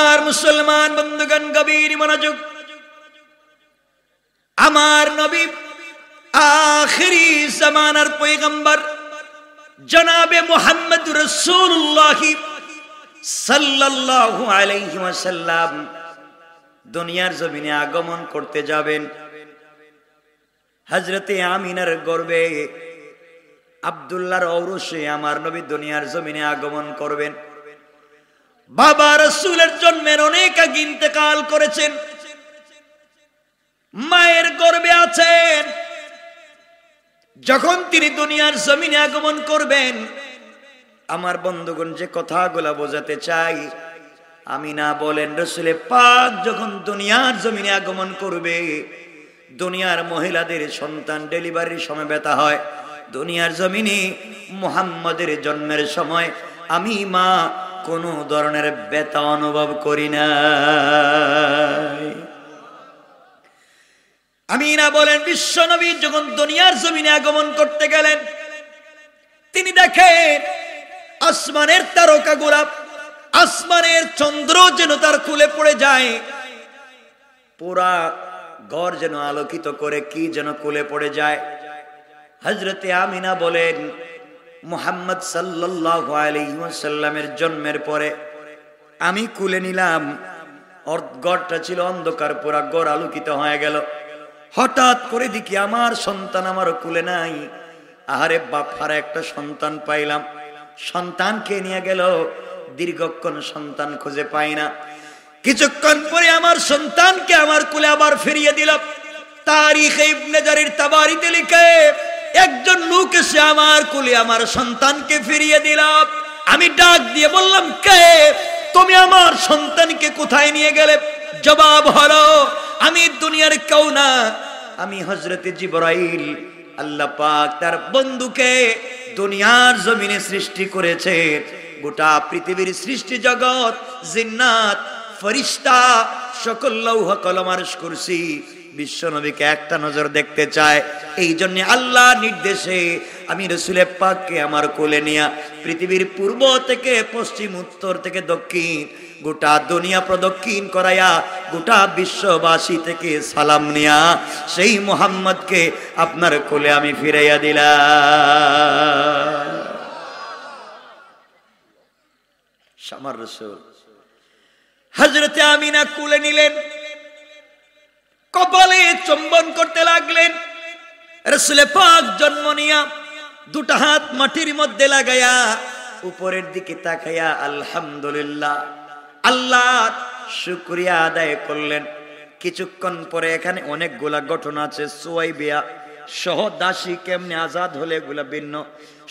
আমার মুসলমান বন্ধুগণ গভীর মনোযোগ আমার নবী আখিরি জামানার পৈগম্বর জনাবে মোহাম্মদ রসুল্লাহ সাল্লাল্লাহু আলাইহি ওয়াসাল্লাম দুনিয়ার জমিনে আগমন করতে যাবেন হজরতে আমিনার গর্বে আবদুল্লাহর ঔরসে আমার নবী দুনিয়ার জমিনে আগমন করবেন বাবা রসুলের জন্মের অনেক আগে ইন্তেকাল করেছেন মায়ের গর্বে আছেন যখন তিনি দুনিয়ার জমিনে আগমন করবেন আমার বন্ধুগণ যে কথাগুলা বোঝাতে চাই আমি না বলেন রসুলে পাক যখন দুনিয়ার জমিনে আগমন করবে দুনিয়ার মহিলাদের সন্তান ডেলিভারির সময় ব্যথা হয় দুনিয়ার জমিনে মোহাম্মদের জন্মের সময় আমি মা কোনো ধরনের ব্যথা অনুভব করি না আমি না বলেন বিশ্ব নবী যখন দুনিয়ার জমিনে আগমন করতে গেলেন তিনি দেখেন আসমানের তারকা গোলাপ আসমানের চন্দ্র যেন তার খুলে পড়ে যায় পুরা ঘর যেন আলোকিত করে কি যেন খুলে পড়ে যায় হজরতে আমিনা বলেন মোহাম্মদ সাল্লাহ আলহিমাসাল্লামের জন্মের পরে আমি কুলে নিলাম গড়টা ছিল অন্ধকার পুরা গড় আলোকিত হয়ে গেল হঠাৎ করে দেখি আমার সন্তান আমার কুলে নাই আহারে বাপার একটা সন্তান পাইলাম সন্তানকে নিয়ে গেল দীর্ঘক্ষণ সন্তান খুঁজে পাই না কিছুক্ষণ পরে আমার সন্তানকে আমার কুলে আবার ফিরিয়ে দিল তারিখে ইবনে জারির তাবারিতে লিখে একজন লোক এসে আমার কুলে আমার সন্তানকে ফিরিয়ে দিলাম আমি ডাক দিয়ে বললাম কে তুমি আমার সন্তানকে কোথায় নিয়ে গেলে জবাব হলো আমি দুনিয়ার কেউ না আমি হজরতে জিবরাইল আল্লাহ পাক তার বন্ধুকে দুনিয়ার জমিনে সৃষ্টি করেছে গোটা পৃথিবীর সৃষ্টি জগৎ জিন্নাত ফরিস্তা সকল লৌহ কলমার করছি বিশ্ব নবীকে একটা নজর দেখতে চায় এই জন্য আল্লাহ নির্দেশে আমি রসুল পাককে আমার কোলে নিয়া পৃথিবীর পূর্ব থেকে পশ্চিম উত্তর থেকে দক্ষিণ গোটা দুনিয়া প্রদক্ষিণ করাইয়া গোটা বিশ্ববাসী থেকে সালাম নিয়া সেই মোহাম্মদকে আপনার কোলে আমি ফিরাইয়া দিলা সামার রসুল হজরতে আমিনা কোলে নিলেন কপালে চম্বন করতে লাগলেন রসুলে পাক জন্ম নিয়া দুটা হাত মাটির মধ্যে লাগায়া উপরের দিকে তাকাইয়া আলহামদুলিল্লাহ আল্লাহ শুক্রিয়া আদায় করলেন কিছুক্ষণ পরে এখানে অনেকগুলা ঘটনা আছে সোয়াই বিয়া সহ দাসী কেমনি আজাদ হলে এগুলা ভিন্ন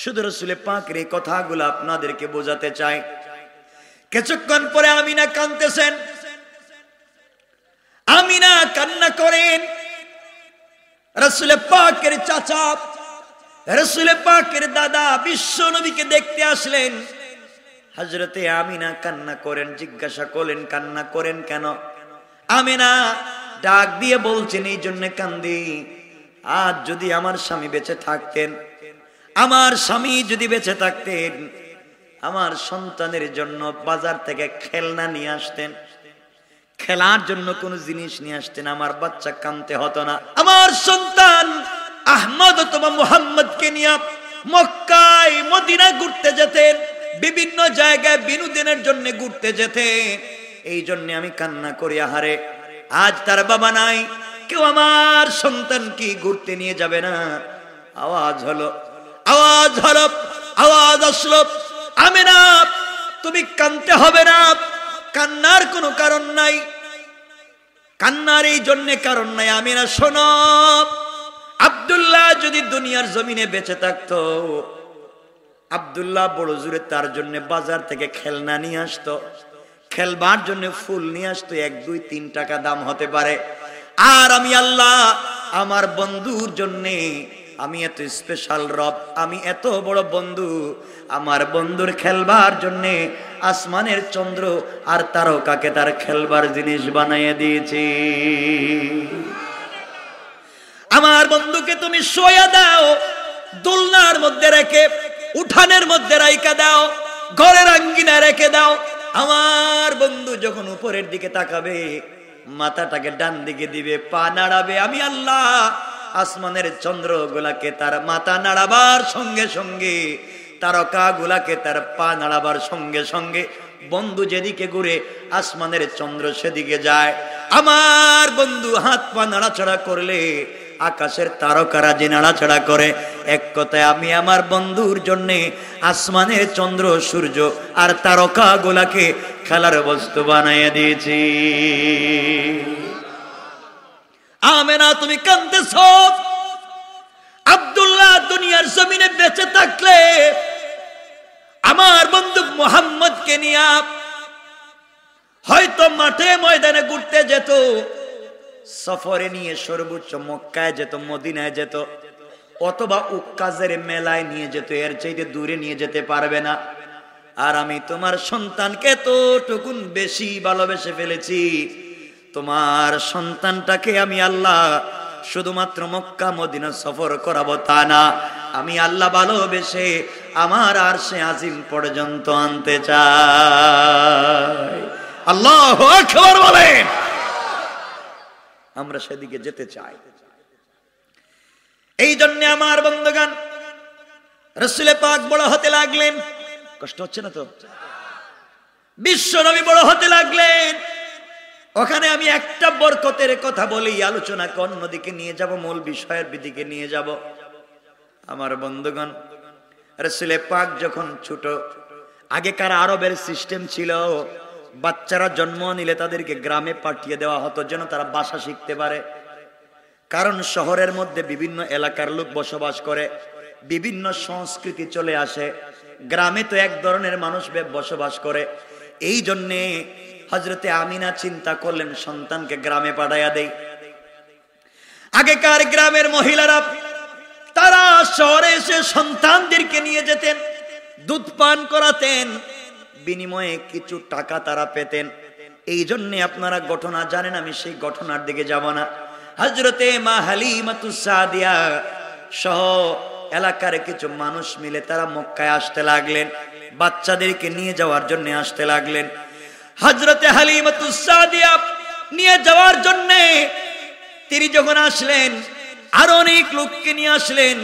শুধু রসুলে পাঁকরে কথাগুলো আপনাদেরকে বোঝাতে চাই কিছুক্ষণ পরে আমিনা কানতেছেন আমিনা কান্না করেন রসুলে পাকের চাচা রসুলে পাকের দাদা বিশ্ব নবীকে দেখতে আসলেন হজরতে আমিনা কান্না করেন জিজ্ঞাসা করলেন কান্না করেন কেন আমিনা ডাক দিয়ে বলছেন এই জন্য কান্দি আজ যদি আমার স্বামী বেঁচে থাকতেন আমার স্বামী যদি বেঁচে থাকতেন আমার সন্তানের জন্য বাজার থেকে খেলনা নিয়ে আসতেন খেলার জন্য কোন জিনিস নিয়ে আসতেন আমার বাচ্চা কানতে হতো না আমার সন্তান আহমদ অথবা মোহাম্মদকে নিয়ে মক্কায় মদিনা ঘুরতে যেতেন বিভিন্ন জায়গায় বিনোদনের জন্য ঘুরতে যেতেন এই জন্য আমি কান্না করি আহারে আজ তার বাবা নাই কেউ আমার সন্তান কি ঘুরতে নিয়ে যাবে না আওয়াজ হলো আওয়াজ হলো আওয়াজ আসলো আমি না তুমি কানতে হবে না কান্নার কোনো কারণ নাই কান্নার এই জন্যে কারণ নাই আমি না শোন আবদুল্লাহ যদি দুনিয়ার জমিনে বেঁচে থাকতো আবদুল্লাহ বড় জুড়ে তার জন্য বাজার থেকে খেলনা নিয়ে আসতো খেলবার জন্য ফুল নিয়ে আসতো এক দুই তিন টাকা দাম হতে পারে আর আমি আল্লাহ আমার বন্ধুর জন্যে আমি এত স্পেশাল রব আমি এত বড় বন্ধু আমার বন্ধুর খেলবার জন্যে আসমানের চন্দ্র আর কাকে তার খেলবার জিনিস বানাইয়ে দিয়েছি আমার বন্ধুকে তুমি সোয়া দাও দুলনার মধ্যে রেখে উঠানের মধ্যে রাইকা দাও ঘরের আঙ্গিনা রেখে দাও আমার বন্ধু যখন উপরের দিকে তাকাবে মাথাটাকে ডান দিকে দিবে পা নাড়াবে আমি আল্লাহ আসমানের চন্দ্রগুলাকে তার মাথা নাড়াবার সঙ্গে সঙ্গে তারকাগুলাকে তার পা নাড়াবার সঙ্গে সঙ্গে বন্ধু যেদিকে ঘুরে আসমানের চন্দ্র সেদিকে যায় আমার বন্ধু হাত পা নাড়াচড়া করলে আকাশের তারকারা যে নাড়াচড়া করে এক কথায় আমি আমার বন্ধুর জন্যে আসমানের চন্দ্র সূর্য আর তারকা গুলাকে খেলার বস্তু বানাইয়া দিয়েছি আমেনা তুমি কান্দেছ আবদুল্লাহ দুনিয়ার জমিনে বেঁচে থাকলে আমার বন্ধু মোহাম্মদ কে নিয়ে হয়তো মাঠে ময়দানে ঘুরতে যেত সফরে নিয়ে সর্বোচ্চ মক্কায় যেত মদিনায় যেত অথবা উকাজের মেলায় নিয়ে যেত এর চাইতে দূরে নিয়ে যেতে পারবে না আর আমি তোমার সন্তানকে এতটুকুন বেশি ভালোবেসে ফেলেছি তোমার সন্তানটাকে আমি আল্লাহ শুধুমাত্র মক্কা মদিনা সফর করাবো তা না আমি আল্লাহ ভালোবেসে আমার আর সে আজিম পর্যন্ত আনতে চাই আল্লাহ খবর বলেন আমরা সেদিকে যেতে চাই এই জন্য আমার বন্ধুগান রসুলে পাক বড় হতে লাগলেন কষ্ট হচ্ছে না তো বিশ্ব নবী বড় হতে লাগলেন ওখানে আমি একটা বরকতের কথা বলি আলোচনা অন্যদিকে নিয়ে যাব মূল বিষয়ের দিকে নিয়ে যাব আমার বন্ধুগণ রসুলে পাক যখন ছোট আগেকার আরবের সিস্টেম ছিল বাচ্চারা জন্ম নিলে তাদেরকে গ্রামে পাঠিয়ে দেওয়া হতো যেন তারা বাসা শিখতে পারে কারণ শহরের মধ্যে বিভিন্ন এলাকার লোক বসবাস করে বিভিন্ন সংস্কৃতি চলে আসে গ্রামে তো এক ধরনের মানুষ বসবাস করে এই জন্যে হজরতে আমিনা চিন্তা করলেন সন্তানকে গ্রামে পাঠাইয়া দেই আগেকার গ্রামের মহিলারা তারা শহরে এসে সন্তানদেরকে নিয়ে যেতেন দুধ পান করাতেন বিনিময়ে কিছু টাকা তারা পেতেন এই জন্যে আপনারা ঘটনা জানেন আমি সেই ঘটনার দিকে যাব না হজরতে মা হালিমাতুসাদিয়া সহ এলাকার কিছু মানুষ মিলে তারা মক্কায় আসতে লাগলেন বাচ্চাদেরকে নিয়ে যাওয়ার জন্য আসতে লাগলেন হজরতে হালিমতুসাদিয়া নিয়ে যাওয়ার জন্যে তিনি যখন আসলেন আর অনেক লোককে নিয়ে আসলেন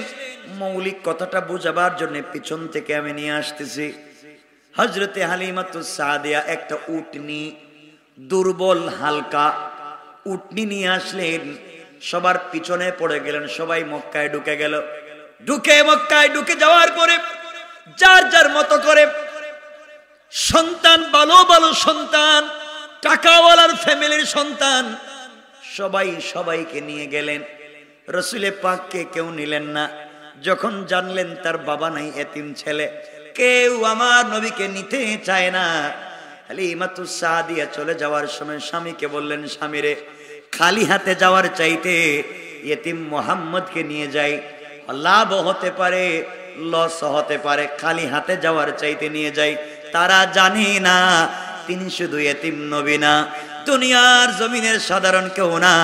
মৌলিক কথাটা বোঝাবার জন্য পিছন থেকে আমি নিয়ে আসতেছি হজরতে হালিমাতুসাদিয়া একটা উটনি দুর্বল হালকা উটনি নিয়ে আসলেন সবার পিছনে পড়ে গেলেন সবাই মক্কায় ঢুকে গেল ঢুকে মক্কায় ঢুকে যাওয়ার পরে যার যার মতো করে সন্তান ভালো ভালো সন্তান টাকাওয়ালার ফ্যামিলির সন্তান সবাই সবাইকে নিয়ে গেলেন রসুলে পাককে কেউ নিলেন না যখন জানলেন তার বাবা নাই এতিম ছেলে কেউ আমার নবীকে নিতে চায় না খালি ইমাতু সাদিয়া চলে যাওয়ার সময় স্বামীকে বললেন স্বামীরে খালি হাতে যাওয়ার চাইতে এতিম মোহাম্মদকে নিয়ে যাই লাভ হতে পারে লস হতে পারে খালি হাতে যাওয়ার চাইতে নিয়ে যায় তারা জানি না তিনি শুধু এতিম নবী না দুনিয়ার জমিনের সাধারণ কেউ না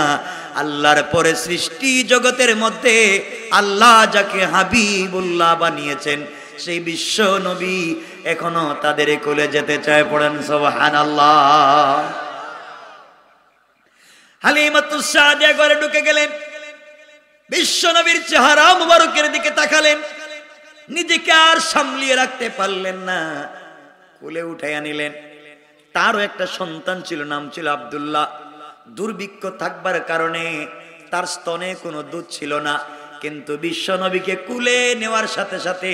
আল্লাহর পরে সৃষ্টি জগতের মধ্যে আল্লাহ যাকে হাবিবুল্লাহ বানিয়েছেন সেই বিশ্ব নবী এখনো তাদের কোলে যেতে চায় পড়েন সোহান আল্লাহ ঢুকে গেলেন বিশ্ব নবীর চেহারা মুবারকের দিকে তাকালেন নিজেকে আর সামলিয়ে রাখতে পারলেন না কোলে উঠাইয়া নিলেন তারও একটা সন্তান ছিল নাম ছিল আবদুল্লাহ দুর্ভিক্ষ থাকবার কারণে তার স্তনে কোনো দুধ ছিল না কিন্তু বিশ্বনবীকে কুলে নেওয়ার সাথে সাথে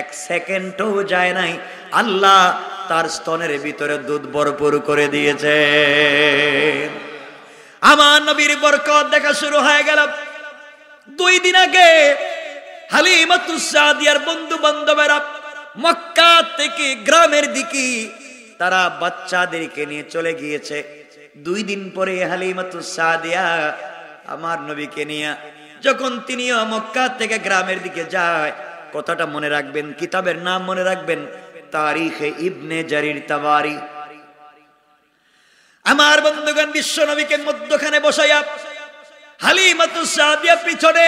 এক সেকেন্ডও যায় নাই আল্লাহ তার স্তনের ভিতরে দুধ বরপুর করে দিয়েছে আমার নবীর বরকত দেখা শুরু হয়ে গেল দুই দিন আগে হালিমাতুসাদিয়ার বন্ধু বান্ধবেরা মক্কা থেকে গ্রামের দিকে তারা বাচ্চাদেরকে নিয়ে চলে গিয়েছে দুই দিন পরে হালিমাতু সাদিয়া আমার নবীকে নিয়ে যখন তিনিও মক্কা থেকে গ্রামের দিকে যায় কথাটা মনে রাখবেন কিতাবের নাম মনে রাখবেন তারিখে ইবনে জারির তাবারি আমার বন্ধুগণ বিশ্ব নবীকে মধ্যখানে বসাইয়া হালিমাতু সাদিয়া পিছনে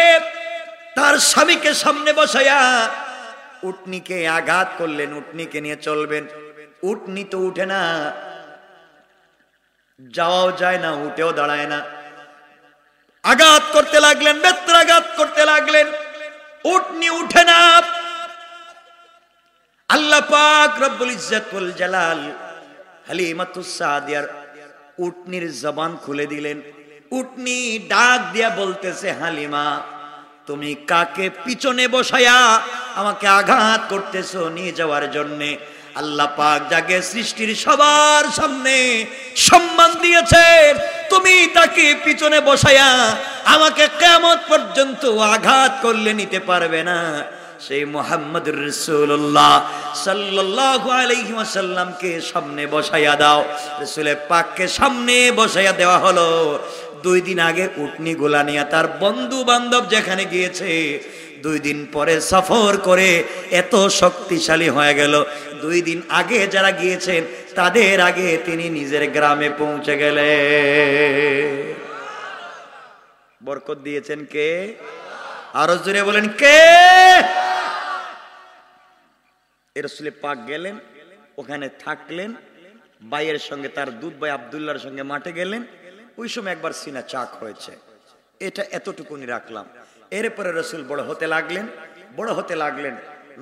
তার স্বামীকে সামনে বসাইয়া উটনি কে আঘাত করলেন উটনি কে নিয়ে চলবেন উটনি তো उठे না যাওয়াও যায় না উঠেও দাঁড়ায় না আঘাত করতে লাগলেন নেত্র আঘাত করতে লাগলেন উটনি উঠেনা আল্লাহ পাক রব্বুল ইজ্জত ওয়াল জালাল হালিমা তো সাদিয়ার উটনির জবান খুলে দিলেন উটনি ডাক দিয়া বলতেছে হালিমা তুমি কাকে পিছনে বসায়া আমাকে আঘাত করতেছ নিয়ে যাওয়ার জন্যে আল্লাহ পাক যাকে সৃষ্টির সবার সামনে সম্মান দিয়েছে তুমি তাকে পিছনে বসায়া আমাকে কেমন পর্যন্ত আঘাত করলে নিতে পারবে না সেই মোহাম্মদ রসুল্লাহ সাল্লাহ আলহিমাসাল্লামকে সামনে বসাইয়া দাও রসুলের পাককে সামনে বসাইয়া দেওয়া হলো দুই দিন আগে উটনি গোলা নিয়ে তার বন্ধু বান্ধব যেখানে গিয়েছে দুই দিন পরে সফর করে এত শক্তিশালী হয়ে গেল দুই দিন আগে যারা গিয়েছেন তাদের আগে তিনি নিজের গ্রামে পৌঁছে গেলে বরকত দিয়েছেন কে আরো জোরে বলেন কে রসুলে পাক গেলেন ওখানে থাকলেন ভাইয়ের সঙ্গে তার দুধ ভাই আবদুল্লার সঙ্গে মাঠে গেলেন ওই সময় একবার সিনা চাক হয়েছে এটা এতটুকুনি রাখলাম এরপরে রসুল বড় হতে লাগলেন বড় হতে লাগলেন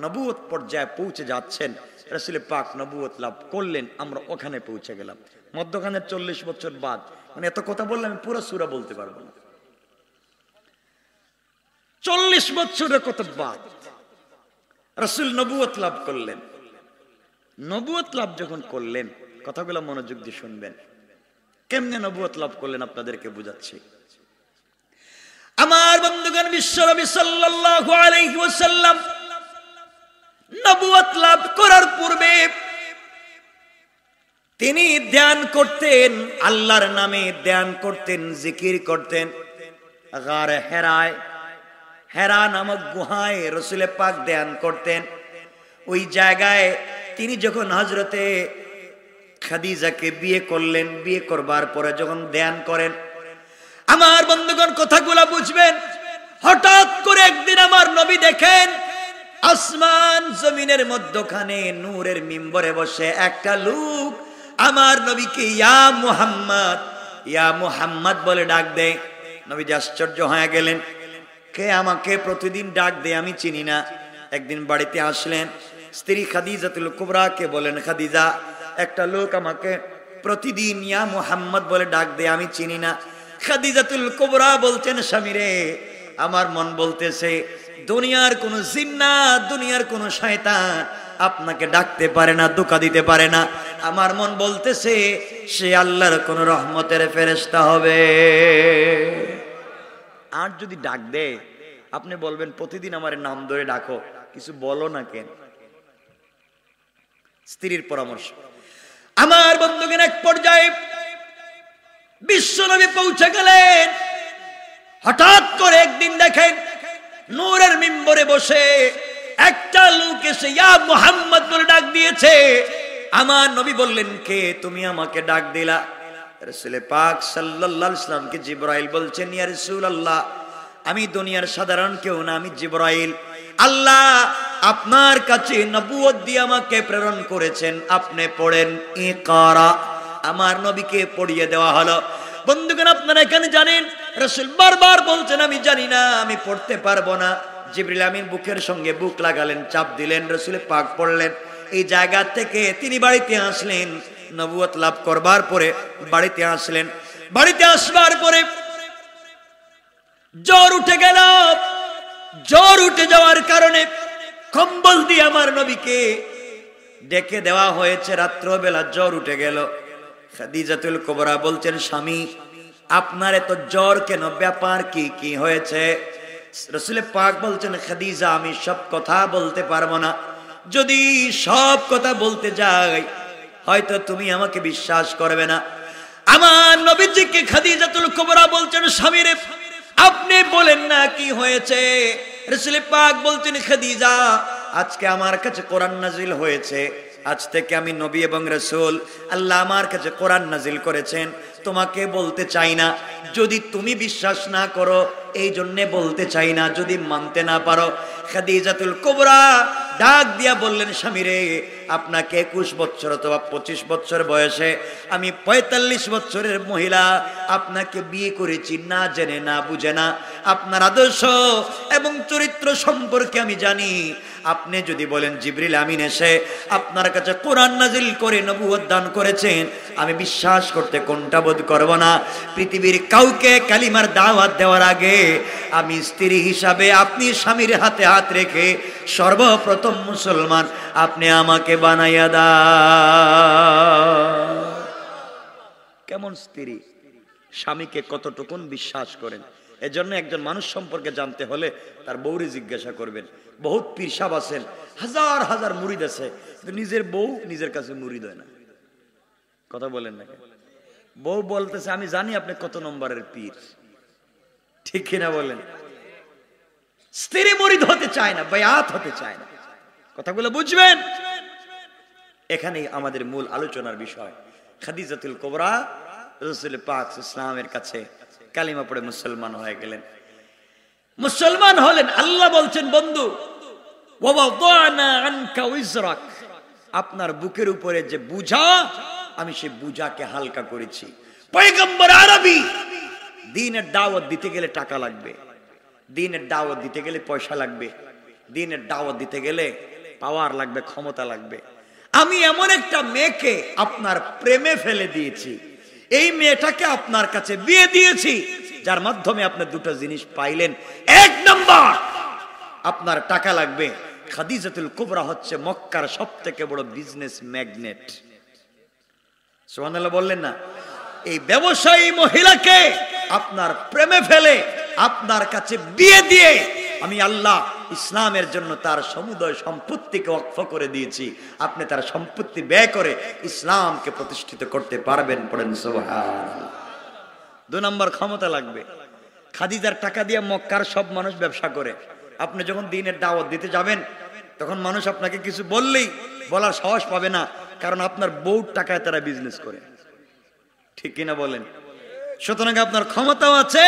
নবুয়ত পর্যায়ে পৌঁছে যাচ্ছেন রসুল পাক নবুয়ত লাভ করলেন আমরা ওখানে পৌঁছে গেলাম মধ্যখানের চল্লিশ বছর বাদ মানে এত কথা বললে আমি পুরো সুরা বলতে পারবো না চল্লিশ বছরের কত বাদ রসুল নবুয়ত লাভ করলেন নবুয়ত লাভ যখন করলেন কথাগুলো মনোযোগ দিয়ে শুনবেন কেমনে নবুয়ত লাভ করলেন আপনাদেরকে বুঝাচ্ছি আমার বন্ধুগণ বিশ্বনবী সাল্লাল্লাহু আলাইহি ওয়াসাল্লাম নবুয়ত লাভ করার পূর্বে তিনি ধ্যান করতেন আল্লাহর নামে ধ্যান করতেন জিকির করতেন গারে হেরায় হেরা নামক গুহায় রসুলে পাক ধ্যান করতেন ওই জায়গায় তিনি যখন হজরতে খাদিজাকে বিয়ে করলেন বিয়ে করবার পরে যখন ধ্যান করেন আমার বন্ধুগণ কথাগুলা বুঝবেন হঠাৎ করে একদিন আমার নবী দেখেন আসমান জমিনের মধ্যখানে নূরের মিম্বরে বসে একটা লোক আমার নবীকে ইয়া মুহাম্মদ ইয়া মুহাম্মদ বলে ডাক দেয় নবী যে আশ্চর্য হয়ে গেলেন কে আমাকে প্রতিদিন ডাক দেয় আমি চিনি না একদিন বাড়িতে আসলেন স্ত্রী খাদিজাতুল কে বলেন খাদিজা একটা লোক আমাকে প্রতিদিন ইয়া মুহাম্মদ বলে ডাক দেয় আমি চিনি না খাদিজাতুল কোবরা বলছেন স্বামীরে আমার মন বলতেছে দুনিয়ার কোন জিন্না দুনিয়ার কোনো শয়তান আপনাকে ডাকতে পারে না ধোকা দিতে পারে না আমার মন বলতেছে সে আল্লাহর কোন রহমতের ফেরেস্তা হবে আর যদি ডাক দেয় আপনি বলবেন প্রতিদিন আমার নাম ধরে ডাকো কিছু বলো না কেন স্ত্রীর পরামর্শ আমার বন্ধুকের এক পর্যায়ে বিশ্বনবী পৌঁছে গেলেন হঠাৎ করে একদিন দেখেন নূরের মিম্বরে বসে একটা লোক এসে ইয়া মোহাম্মদ বলে ডাক দিয়েছে আমার নবী বললেন কে তুমি আমাকে ডাক দিলা রসুলে পাক সাল্লাল্লাহু ইসলামকে জিব্রাইল বলছেন ইয়া রাসূলুল্লাহ আমি দুনিয়ার সাধারণ কেউ না আমি জিব্রাইল আল্লাহ আপনার কাছে নবুয়ত দিয়ে আমাকে প্রেরণ করেছেন আপনি পড়েন এ কারা আমার নবীকে পড়িয়ে দেওয়া হলো বন্ধুগণ আপনারা এখানে জানেন রসুল বারবার বলছেন আমি জানি না আমি পড়তে পারবো না জিবরিল আমিন বুকের সঙ্গে বুক লাগালেন চাপ দিলেন রসুলে পাক পড়লেন এই জায়গা থেকে তিনি বাড়িতে আসলেন নবুয়ত লাভ করবার পরে বাড়িতে আসলেন বাড়িতে আসবার পরে জ্বর উঠে গেল জ্বর উঠে যাওয়ার কারণে কম্বল দিয়ে আমার নবীকে ডেকে দেওয়া হয়েছে রাত্রবেলা জ্বর উঠে গেল খাদিজাতুল কোবরা বলছেন স্বামী আপনার এত জ্বর কেন ব্যাপার কি কি হয়েছে রসুলে পাক বলছেন খাদিজা আমি সব কথা বলতে পারবো না যদি সব কথা বলতে যাই হয়তো তুমি আমাকে বিশ্বাস করবে না আমার নবীজিকে খাদিজাতুল কোবরা বলছেন স্বামীরে আপনি বলেন না কি হয়েছে রসুল পাক বলছেন খাদিজা আজকে আমার কাছে কোরআন নাজিল হয়েছে আজ থেকে আমি নবী এবং রসুল আল্লাহ আমার কাছে কোরআন নাজিল করেছেন তোমাকে বলতে চাই না যদি তুমি বিশ্বাস না করো এই জন্যে বলতে চাই না যদি মানতে না পারো খাদিজাতুল কোবরা ডাক দিয়া বললেন স্বামী রে আপনাকে একুশ বছর অথবা পঁচিশ বছর বয়সে আমি পঁয়তাল্লিশ বছরের মহিলা আপনাকে বিয়ে করেছি না জেনে না বুঝে না আপনার আদর্শ এবং চরিত্র সম্পর্কে আমি জানি আপনি যদি বলেন জিবরিল আমিন এসে আপনার কাছে কোরআন নাজিল করে নবু দান করেছেন আমি বিশ্বাস করতে কোনটা বোধ করব না পৃথিবীর কাউকে কালিমার দাওয়াত দেওয়ার আগে আমি স্ত্রী হিসাবে আপনি স্বামীর হাতে হাত রেখে সর্বপ্রথম মুসলমান আপনি আমাকে বানাইয়া দা কেমন স্ত্রী স্বামীকে কতটুকুন বিশ্বাস করেন এজন্য একজন মানুষ সম্পর্কে জানতে হলে তার বউরে জিজ্ঞাসা করবেন বহুত পিরসাব আছেন হাজার হাজার মুড়িদ আছে কিন্তু নিজের বউ নিজের কাছে মুড়িদ হয় না কথা বলেন না বউ বলতেছে আমি জানি আপনি কত নম্বরের পীর ঠিক কিনা বলেন স্ত্রী মরিদ হতে চায় না বয়াত হতে চায় না কথাগুলো বুঝবেন এখানেই আমাদের মূল আলোচনার বিষয় খাদিজাতুল কোবরা রসুল পাক ইসলামের কাছে কালিমা পড়ে মুসলমান হয়ে গেলেন মুসলমান হলেন আল্লাহ বলছেন বন্ধু আপনার বুকের উপরে যে বুঝা আমি সে বুঝাকে হালকা করেছি পয়গম্বর আরবি দিনের দাওয়াত দিতে গেলে টাকা লাগবে দিনের দাওয়াত দিতে গেলে পয়সা লাগবে দিনের দাওয়াত দিতে গেলে পাওয়ার লাগবে ক্ষমতা লাগবে আমি এমন একটা মেয়েকে আপনার প্রেমে ফেলে দিয়েছি এই মেয়েটাকে আপনার কাছে বিয়ে দিয়েছি যার মাধ্যমে আপনি দুটো জিনিস পাইলেন এক নম্বর আপনার টাকা লাগবে খাদিজাতুল কুবরা হচ্ছে মক্কার সব থেকে বড় বিজনেস ম্যাগনেট সোহানাল্লাহ বললেন না এই ব্যবসায়ী মহিলাকে আপনার প্রেমে ফেলে আপনার কাছে বিয়ে দিয়ে আমি আল্লাহ ইসলামের জন্য তার সমুদয় সম্পত্তিকে অক্ষ করে দিয়েছি আপনি তার সম্পত্তি ব্যয় করে ইসলামকে প্রতিষ্ঠিত করতে পারবেন পড়েন দু নম্বর ক্ষমতা লাগবে খাদিজার টাকা দিয়ে মক্কার সব মানুষ ব্যবসা করে আপনি যখন দিনের দাওয়াত দিতে যাবেন তখন মানুষ আপনাকে কিছু বললেই বলার সাহস পাবে না কারণ আপনার বউ টাকায় তারা বিজনেস করে ঠিক কিনা বলেন সুতরাং আপনার ক্ষমতাও আছে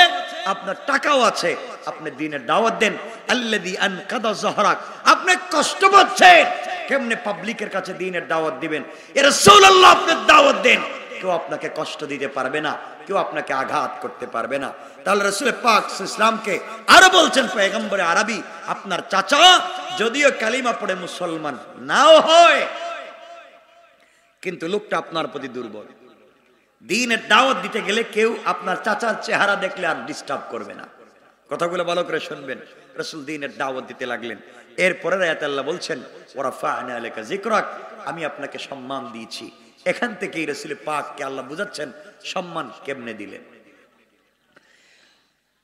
আপনার টাকাও আছে আপনি দিনের দাওয়াত দেন আল্লাদি আন কাদা জহরাক আপনি কষ্ট পাচ্ছেন কেমনে পাবলিকের কাছে দিনের দাওয়াত দিবেন এর সৌলাল্লাহ আপনার দাওয়াত দেন কেউ আপনাকে কষ্ট দিতে পারবে না কেউ আপনাকে আঘাত করতে পারবে না তাহলে রসুলের পাক ইসলামকে আরো বলছেন পেগম্বরে আরবি আপনার চাচা যদিও কালিমা পড়ে মুসলমান নাও হয় কিন্তু লোকটা আপনার প্রতি দুর্বল দিনের দাওয়াত দিতে গেলে কেউ আপনার চাচার চেহারা দেখলে আর ডিস্টার্ব করবে না কথাগুলো ভালো করে শুনবেন রসুল দিনের দাওয়াত দিতে লাগলেন এরপরে রায়াতাল্লাহ বলছেন ওরাফা আনালেকা জিক্রাক আমি আপনাকে সম্মান দিয়েছি এখান থেকেই রসুল পাককে আল্লাহ বুঝাচ্ছেন সম্মান কেমনে দিলেন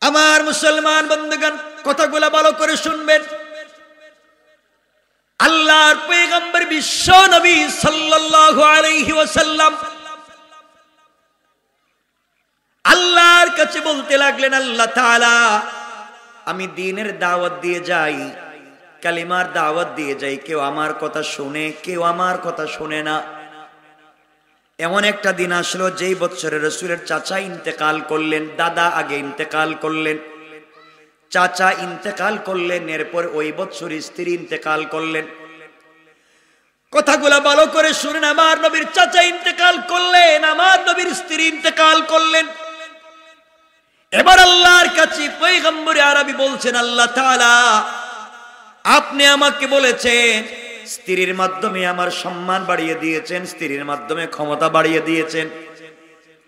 আমার মুসলমান বন্ধুগণ কথাগুলো ভালো করে শুনবেন আল্লাহর পেগম্বর বিশ্ব নবী সাল্লাল্লাহু আলাইহি ওয়াসাল্লাম কাছে বলতে লাগলেন আল্লাহ তালা আমি দিনের দাওয়াত দিয়ে যাই কালিমার দাওয়াত দিয়ে যাই কেউ আমার কথা শুনে কেউ আমার কথা শুনে না এমন একটা দিন আসলো যেই বছরে রসুলের চাচা ইন্তেকাল করলেন দাদা আগে ইন্তেকাল করলেন চাচা ইন্তেকাল করলেন এরপর ওই বছর স্ত্রী ইন্তেকাল করলেন কথাগুলা ভালো করে শুনেন আমার নবীর চাচা ইন্তেকাল করলেন আমার নবীর স্ত্রী ইন্তেকাল করলেন এবার আল্লাহর কাছে পৈগম্বরে আরবি বলছেন আল্লাহ তাআলা আপনি আমাকে বলেছেন স্ত্রীর মাধ্যমে আমার সম্মান বাড়িয়ে দিয়েছেন স্ত্রীর মাধ্যমে ক্ষমতা বাড়িয়ে দিয়েছেন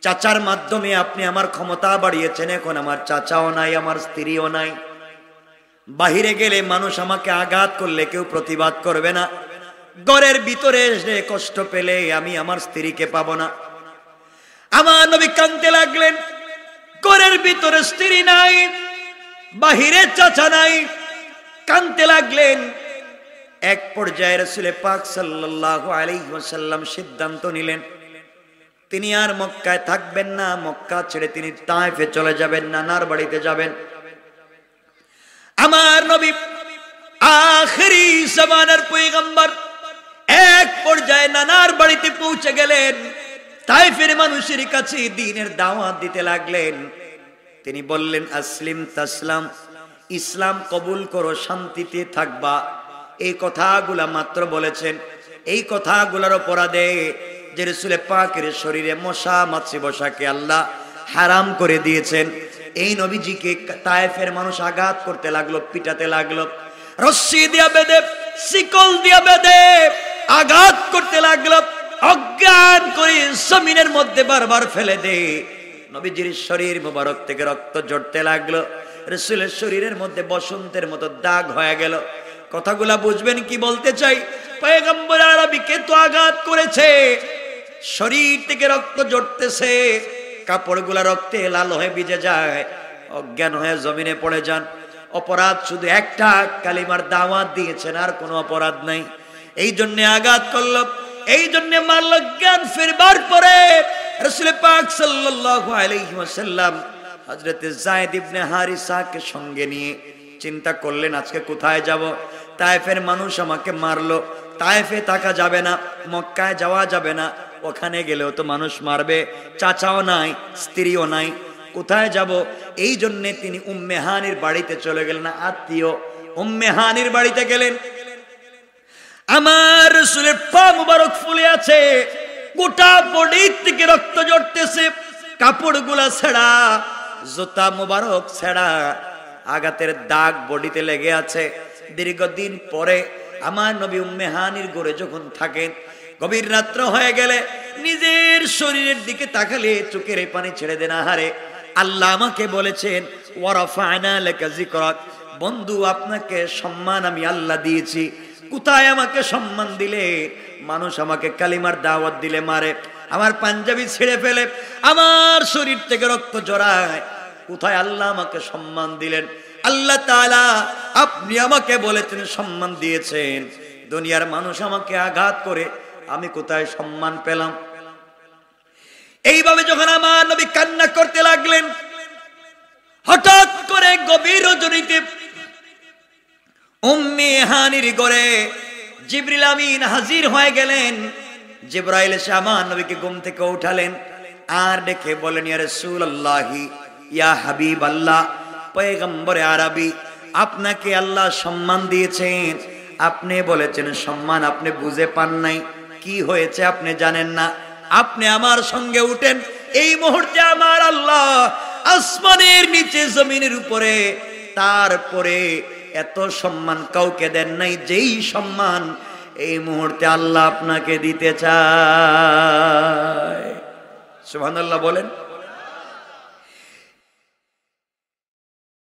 চাচার মাধ্যমে আপনি আমার ক্ষমতা বাড়িয়েছেন এখন আমার চাচাও নাই আমার স্ত্রীও নাই বাহিরে গেলে মানুষ আমাকে আঘাত করলে কেউ প্রতিবাদ করবে না গড়ের ভিতরে কষ্ট পেলে আমি আমার স্ত্রীকে পাব না আমার নবী কান্তেল ঘরের ভিতরে স্ত্রী নাই বাহিরে চাচা নাই কানতে লাগলেন এক পর্যায়ে রসুলে পাক সাল্লাহ আলিহাসাল্লাম সিদ্ধান্ত নিলেন তিনি আর মক্কায় থাকবেন না মক্কা ছেড়ে তিনি তাঁফে চলে যাবেন না নার বাড়িতে যাবেন আমার নবী আখরি জমানার পৈগম্বর এক পর্যায়ে নানার বাড়িতে পৌঁছে গেলেন তাই ফের মানুষের কাছে দিনের দাওয়াত দিতে লাগলেন তিনি বললেন আসলিম তাসলাম ইসলাম কবুল করো শান্তিতে থাকবা এই কথাগুলা মাত্র বলেছেন এই কথাগুলার অপরাধে যে রসুলে পাকের শরীরে মশা মাছি বসাকে আল্লাহ হারাম করে দিয়েছেন এই নবীজিকে তায়েফের মানুষ আঘাত করতে লাগলো পিটাতে লাগলো রশ্মি দিয়া বেদে শিকল দিয়া বেদে আঘাত করতে লাগলো অজ্ঞান করে জমিনের মধ্যে বারবার ফেলে দেয় নবীজির শরীর মুবারক থেকে রক্ত ঝরতে লাগলো রসুলের শরীরের মধ্যে বসন্তের মতো দাগ হয়ে গেল কথাগুলা বুঝবেন কি বলতে চাই পয়গম্বর আরবিকে তো আঘাত করেছে শরীর থেকে রক্ত ঝরতেছে কাপড়গুলা রক্তে লাল হয়ে ভিজে যায় অজ্ঞান হয়ে জমিনে পড়ে যান অপরাধ শুধু একটা কালিমার দাওয়াত দিয়েছেন আর কোনো অপরাধ নাই এই জন্যে আঘাত করল এই জন্যে মারল জ্ঞান ফিরবার পরে রসুল পাক সাল্লাল্লাহু আলাইহি ওয়াসাল্লাম হযরতে যায়েদ ইবনে সঙ্গে নিয়ে চিন্তা করলেন আজকে কোথায় যাব তাইফের মানুষ আমাকে মারলো তাইফে থাকা যাবে না মক্কায় যাওয়া যাবে না ওখানে গেলেও তো মানুষ মারবে চাচাও নাই স্ত্রীও নাই কোথায় যাব এই জন্য তিনি উম্মেহানির বাড়িতে চলে গেলেন আত্মীয় উম্মেহানির বাড়িতে গেলেন আমার রসুলের পা মুবারক ফুলে আছে গোটা বডির থেকে রক্ত জড়তেছে গুলা ছেঁড়া জুতা মোবারক ছেঁড়া আঘাতের দাগ বডিতে লেগে আছে দীর্ঘদিন পরে আমার নবী উম্মেহানির গড়ে যখন থাকেন গভীর রাত্র হয়ে গেলে নিজের শরীরের দিকে তাকালে চোখের পানি ছেড়ে দেন আহারে আল্লাহ আমাকে বলেছেন ওয়ারাফায়না লেখা জিকরত বন্ধু আপনাকে সম্মান আমি আল্লাহ দিয়েছি কোথায় আমাকে সম্মান দিলে মানুষ আমাকে কালিমার দাওয়াত দিলে মারে আমার পাঞ্জাবি ছিঁড়ে ফেলে আমার শরীর থেকে রক্ত জড়ায় কোথায় আল্লাহ আমাকে সম্মান দিলেন আল্লাহ তালা আপনি আমাকে বলেছেন সম্মান দিয়েছেন দুনিয়ার মানুষ আমাকে আঘাত করে আমি কোথায় সম্মান পেলাম এইভাবে যখন আমার নবী কান্না করতে লাগলেন হঠাৎ করে গভীর জনীতে উম্মে হানির গড়ে জিব্রিল আমিন হাজির হয়ে গেলেন জিব্রাইল শামান নবীকে ঘুম থেকে উঠালেন আর ডেকে বলেন ইয়া রাসূলুল্লাহি ইয়া হাবিব আল্লাহ পয়গম্বরে আরবি আপনাকে আল্লাহ সম্মান দিয়েছেন আপনি বলেছেন সম্মান আপনি বুঝে পান নাই কি হয়েছে আপনি জানেন না আপনি আমার সঙ্গে উঠেন এই মুহূর্তে আমার আল্লাহ আসমানের নিচে জমিনের উপরে তারপরে এত সম্মান কাউকে দেন নাই যেই সম্মান এই মুহূর্তে আল্লাহ আপনাকে দিতে চায় আল্লাহ বলেন